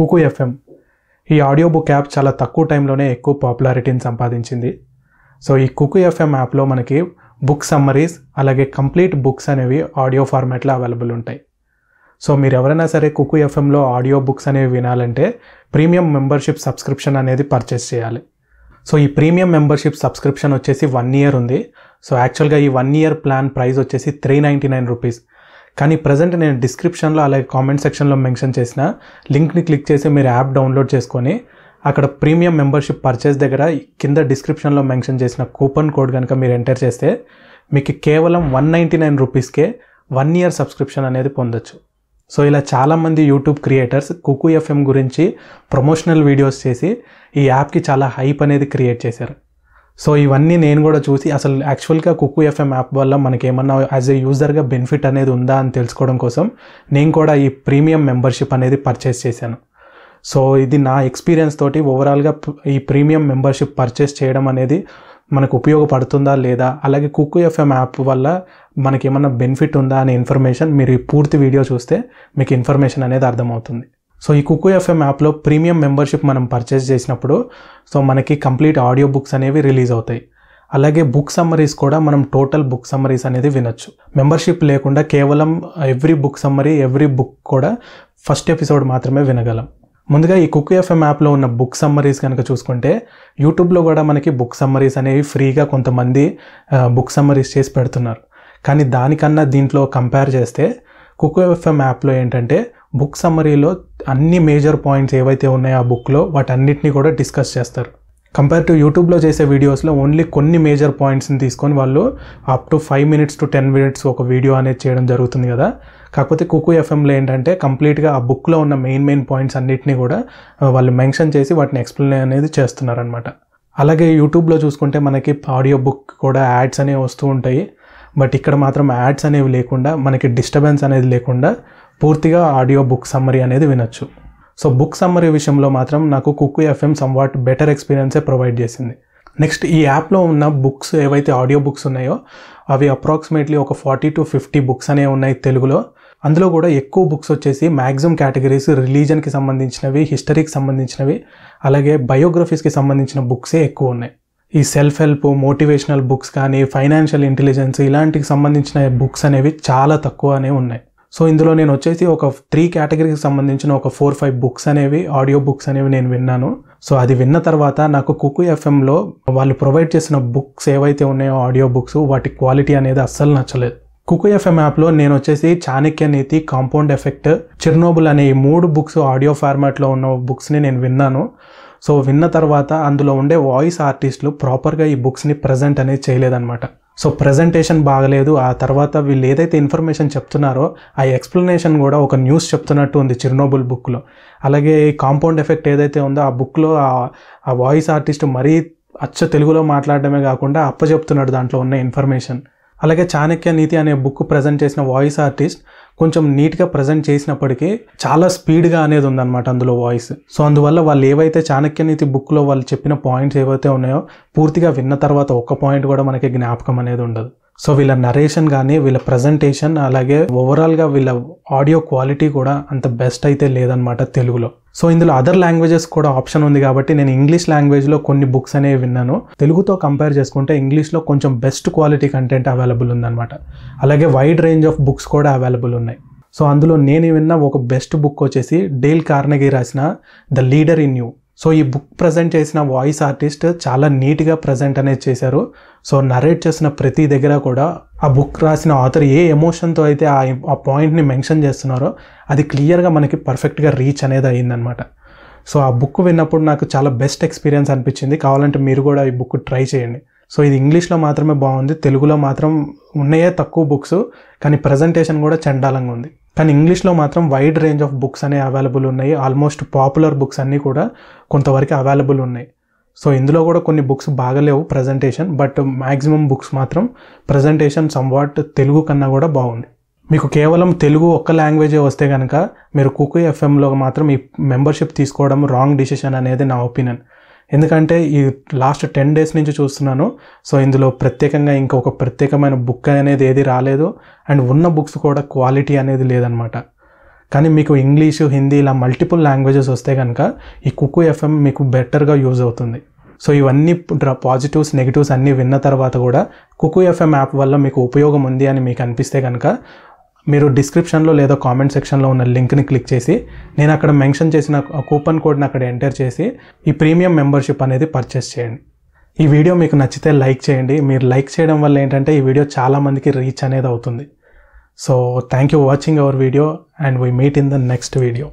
Kuku FM ఈ audio book app చాలా తక్కువ టైంలోనే ఎక్కువ పాపులారిటీని సంపాదించింది సో ఈ కుకు ఎఫ్ఎం యాప్లో మనకి బుక్ సమ్మరీస్ అలాగే కంప్లీట్ బుక్స్ అనేవి ఆడియో ఫార్మాట్లో అవైలబుల్ ఉంటాయి సో మీరు ఎవరైనా సరే కుకు ఎఫ్ఎంలో ఆడియో బుక్స్ అనేవి వినాలంటే ప్రీమియం మెంబర్షిప్ సబ్స్క్రిప్షన్ అనేది పర్చేస్ చేయాలి సో ఈ ప్రీమియం మెంబర్షిప్ సబ్స్క్రిప్షన్ వచ్చేసి వన్ ఇయర్ ఉంది సో యాక్చువల్గా ఈ వన్ ఇయర్ ప్లాన్ ప్రైస్ వచ్చేసి త్రీ నైంటీ నైన్ రూపీస్ కానీ ప్రజెంట్ నేను డిస్క్రిప్షన్లో అలాగే కామెంట్ సెక్షన్లో మెన్షన్ చేసిన లింక్ని క్లిక్ చేసి మీరు యాప్ డౌన్లోడ్ చేసుకొని అక్కడ ప్రీమియం మెంబర్షిప్ పర్చేస్ దగ్గర కింద డిస్క్రిప్షన్లో మెన్షన్ చేసిన కూపన్ కోడ్ కనుక మీరు ఎంటర్ చేస్తే మీకు కేవలం వన్ నైంటీ నైన్ రూపీస్కే వన్ ఇయర్ సబ్స్క్రిప్షన్ అనేది పొందొచ్చు సో ఇలా చాలామంది యూట్యూబ్ క్రియేటర్స్ కుకు ఎఫ్ఎం గురించి ప్రమోషనల్ వీడియోస్ చేసి ఈ యాప్కి చాలా హైప్ అనేది క్రియేట్ చేశారు సో ఇవన్నీ నేను కూడా చూసి అసలు యాక్చువల్గా కుక్కు ఎఫ్ఎం యాప్ వల్ల మనకి ఏమన్నా యాజ్ ఏ యూజర్గా బెనిఫిట్ అనేది ఉందా అని తెలుసుకోవడం కోసం నేను కూడా ఈ ప్రీమియం మెంబర్షిప్ అనేది పర్చేస్ చేశాను సో ఇది నా ఎక్స్పీరియన్స్ తోటి ఓవరాల్గా ఈ ప్రీమియం మెంబర్షిప్ పర్చేస్ చేయడం అనేది మనకు ఉపయోగపడుతుందా లేదా అలాగే కుక్కు ఎఫ్ఎం యాప్ వల్ల మనకి ఏమన్నా బెనిఫిట్ ఉందా అనే ఇన్ఫర్మేషన్ మీరు ఈ పూర్తి వీడియో చూస్తే మీకు ఇన్ఫర్మేషన్ అనేది అర్థమవుతుంది సో ఈ కుక్కు ఎఫ్ఎం యాప్లో ప్రీమియం మెంబర్షిప్ మనం పర్చేస్ చేసినప్పుడు సో మనకి కంప్లీట్ ఆడియో బుక్స్ అనేవి రిలీజ్ అవుతాయి అలాగే బుక్ సమ్మరీస్ కూడా మనం టోటల్ బుక్ సమ్మరీస్ అనేది వినొచ్చు మెంబర్షిప్ లేకుండా కేవలం every book summary every book కూడా ఫస్ట్ ఎపిసోడ్ మాత్రమే వినగలం ముందుగా ఈ కుక్కు ఎఫ్ఎం యాప్లో ఉన్న బుక్ సమ్మరీస్ కనుక చూసుకుంటే యూట్యూబ్లో కూడా మనకి బుక్ సమ్మరీస్ అనేవి ఫ్రీగా కొంతమంది బుక్ సమ్మరీస్ చేసి పెడుతున్నారు కానీ దానికన్నా దీంట్లో కంపేర్ చేస్తే కుక్కు ఎఫ్ఎం యాప్లో ఏంటంటే బుక్ సమ్మరీలో అన్ని మేజర్ పాయింట్స్ ఏవైతే ఉన్నాయో ఆ బుక్లో వాటన్నిటిని కూడా డిస్కస్ చేస్తారు కంపేర్ టు యూట్యూబ్లో చేసే వీడియోస్లో ఓన్లీ కొన్ని మేజర్ పాయింట్స్ని తీసుకొని వాళ్ళు up to five minutes to ten minutes ఒక వీడియో అనేది చేయడం జరుగుతుంది కదా కాకపోతే కుకు ఎఫ్ఎంలో ఏంటంటే కంప్లీట్గా ఆ బుక్లో ఉన్న మెయిన్ మెయిన్ పాయింట్స్ అన్నింటినీ కూడా వాళ్ళు మెన్షన్ చేసి వాటిని ఎక్స్ప్లెయిన్ అనేది చేస్తున్నారనమాట అలాగే యూట్యూబ్లో చూసుకుంటే మనకి ఆడియో బుక్ కూడా యాడ్స్ అనేవి వస్తూ ఉంటాయి బట్ ఇక్కడ మాత్రం యాడ్స్ అనేవి లేకుండా మనకి డిస్టర్బెన్స్ అనేది లేకుండా పూర్తిగా ఆడియో బుక్ సమ్మరీ అనేది వినొచ్చు సో బుక్ సమ్మరీ విషయంలో మాత్రం నాకు కుక్కు ఎఫ్ఎం సమ్వాట్ బెటర్ ఎక్స్పీరియన్సే ప్రొవైడ్ చేసింది నెక్స్ట్ ఈ యాప్లో ఉన్న బుక్స్ ఏవైతే ఆడియో బుక్స్ ఉన్నాయో అవి అప్రాక్సిమేట్లీ ఒక ఫార్టీ టు ఫిఫ్టీ బుక్స్ అనేవి ఉన్నాయి తెలుగులో అందులో కూడా ఎక్కువ బుక్స్ వచ్చేసి మ్యాక్సిమం కేటగిరీస్ రిలీజన్కి సంబంధించినవి హిస్టరీకి సంబంధించినవి అలాగే బయోగ్రఫీస్కి సంబంధించిన బుక్సే ఎక్కువ ఉన్నాయి ఈ సెల్ఫ్ హెల్ప్ మోటివేషనల్ బుక్స్ కానీ ఫైనాన్షియల్ ఇంటెలిజెన్స్ ఇలాంటికి సంబంధించిన బుక్స్ అనేవి చాలా తక్కువనే ఉన్నాయి సో ఇందులో నేను వచ్చేసి ఒక త్రీ కేటగిరీకి సంబంధించిన ఒక ఫోర్ ఫైవ్ బుక్స్ అనేవి ఆడియో బుక్స్ అనేవి నేను విన్నాను సో అది విన్న తర్వాత నాకు కుకు ఎఫ్ఎంలో వాళ్ళు ప్రొవైడ్ చేసిన బుక్స్ ఏవైతే ఉన్నాయో ఆడియో బుక్స్ వాటి క్వాలిటీ అనేది అస్సలు నచ్చలేదు కుకు ఎఫ్ఎం యాప్లో నేను వచ్చేసి చాణక్య నీతి కాంపౌండ్ ఎఫెక్ట్ చిర్నోబుల్ అనే ఈ మూడు బుక్స్ ఆడియో ఫార్మాట్లో ఉన్న బుక్స్ని నేను విన్నాను సో విన్న తర్వాత అందులో ఉండే వాయిస్ ఆర్టిస్టులు ప్రాపర్గా ఈ బుక్స్ని ప్రజెంట్ అనేది చేయలేదన్నమాట సో ప్రజెంటేషన్ బాగలేదు ఆ తర్వాత వీళ్ళు ఏదైతే ఇన్ఫర్మేషన్ చెప్తున్నారో ఆ ఎక్స్ప్లెనేషన్ కూడా ఒక న్యూస్ చెప్తున్నట్టు ఉంది చిరునోబుల్ బుక్లో అలాగే కాంపౌండ్ ఎఫెక్ట్ ఏదైతే ఉందో ఆ బుక్లో ఆ వాయిస్ ఆర్టిస్ట్ మరీ అచ్చ తెలుగులో మాట్లాడడమే కాకుండా అప్పచెప్తున్నాడు దాంట్లో ఉన్న ఇన్ఫర్మేషన్ అలాగే చాణక్య నీతి అనే బుక్ ప్రజెంట్ చేసిన వాయిస్ ఆర్టిస్ట్ కొంచెం నీట్గా ప్రజెంట్ చేసినప్పటికీ చాలా స్పీడ్గా అనేది ఉందన్నమాట అందులో వాయిస్ సో అందువల్ల వాళ్ళు ఏవైతే చాణక్యనీతి బుక్లో వాళ్ళు చెప్పిన పాయింట్స్ ఏవైతే ఉన్నాయో పూర్తిగా విన్న తర్వాత ఒక్క పాయింట్ కూడా మనకి జ్ఞాపకం అనేది ఉండదు సో వీళ్ళ నరేషన్ కానీ వీళ్ళ ప్రజెంటేషన్ అలాగే ఓవరాల్గా వీళ్ళ ఆడియో క్వాలిటీ కూడా అంత బెస్ట్ అయితే లేదనమాట తెలుగులో సో ఇందులో అదర్ లాంగ్వేజెస్ కూడా ఆప్షన్ ఉంది కాబట్టి నేను ఇంగ్లీష్ లాంగ్వేజ్లో కొన్ని బుక్స్ అనేవి విన్నాను తెలుగుతో కంపేర్ చేసుకుంటే ఇంగ్లీష్లో కొంచెం బెస్ట్ క్వాలిటీ కంటెంట్ అవైలబుల్ ఉందన్నమాట అలాగే వైడ్ రేంజ్ ఆఫ్ బుక్స్ కూడా అవైలబుల్ ఉన్నాయి సో అందులో నేను విన్న ఒక బెస్ట్ బుక్ వచ్చేసి డేల్ కార్నగి రాసిన the leader in you so ఈ బుక్ ప్రజెంట్ చేసిన వాయిస్ ఆర్టిస్ట్ చాలా నీట్గా ప్రజెంట్ అనేది చేశారు సో నరేట్ చేసిన ప్రతి దగ్గర కూడా ఆ బుక్ రాసిన ఆథర్ ఏ ఎమోషన్తో అయితే ఆ ఆ పాయింట్ని మెన్షన్ చేస్తున్నారో అది క్లియర్గా మనకి పర్ఫెక్ట్గా రీచ్ అనేది అయిందనమాట సో ఆ బుక్ విన్నప్పుడు నాకు చాలా బెస్ట్ ఎక్స్పీరియన్స్ అనిపించింది కావాలంటే మీరు కూడా ఈ బుక్ ట్రై చేయండి సో ఇది ఇంగ్లీష్లో మాత్రమే బాగుంది తెలుగులో మాత్రం ఉన్నాయే తక్కువ బుక్స్ కానీ ప్రజెంటేషన్ కూడా చండాలంగా ఉంది కానీ ఇంగ్లీష్లో మాత్రం వైడ్ రేంజ్ ఆఫ్ బుక్స్ అనేవి అవైలబుల్ ఉన్నాయి ఆల్మోస్ట్ పాపులర్ బుక్స్ అన్నీ కూడా కొంతవరకు అవైలబుల్ ఉన్నాయి సో ఇందులో కూడా కొన్ని బుక్స్ బాగలేవు ప్రజెంటేషన్ బట్ మ్యాక్సిమం బుక్స్ మాత్రం ప్రజెంటేషన్ సంవాట్ తెలుగు కన్నా కూడా బాగుంది మీకు కేవలం తెలుగు ఒక్క లాంగ్వేజే వస్తే కనుక మీరు కుకు ఎఫ్ఎంలో మాత్రం ఈ మెంబర్షిప్ తీసుకోవడం రాంగ్ డిసిషన్ అనేది నా ఒపీనియన్ ఎందుకంటే ఈ లాస్ట్ టెన్ డేస్ నుంచి చూస్తున్నాను సో ఇందులో ప్రత్యేకంగా ఇంకొక ప్రత్యేకమైన బుక్ అనేది ఏది రాలేదు అండ్ ఉన్న బుక్స్ కూడా క్వాలిటీ అనేది లేదనమాట కానీ మీకు ఇంగ్లీషు హిందీ ఇలా మల్టిపుల్ లాంగ్వేజెస్ వస్తే కనుక ఈ కుక్కు ఎఫ్ఎం మీకు బెటర్గా యూజ్ అవుతుంది సో ఇవన్నీ పాజిటివ్స్ నెగిటివ్స్ అన్నీ విన్న తర్వాత కూడా కుకు ఎఫ్ఎం యాప్ వల్ల మీకు ఉపయోగం ఉంది అని మీకు అనిపిస్తే కనుక మీరు డిస్క్రిప్షన్లో లేదా కామెంట్ సెక్షన్లో ఉన్న లింక్ని క్లిక్ చేసి నేను అక్కడ మెన్షన్ చేసిన కూపన్ కోడ్ని అక్కడ ఎంటర్ చేసి ఈ ప్రీమియం మెంబర్షిప్ అనేది పర్చేస్ చేయండి ఈ వీడియో మీకు నచ్చితే లైక్ చేయండి మీరు లైక్ చేయడం వల్ల ఏంటంటే ఈ వీడియో చాలామందికి రీచ్ అనేది అవుతుంది so thank you watching our video and we meet in the next video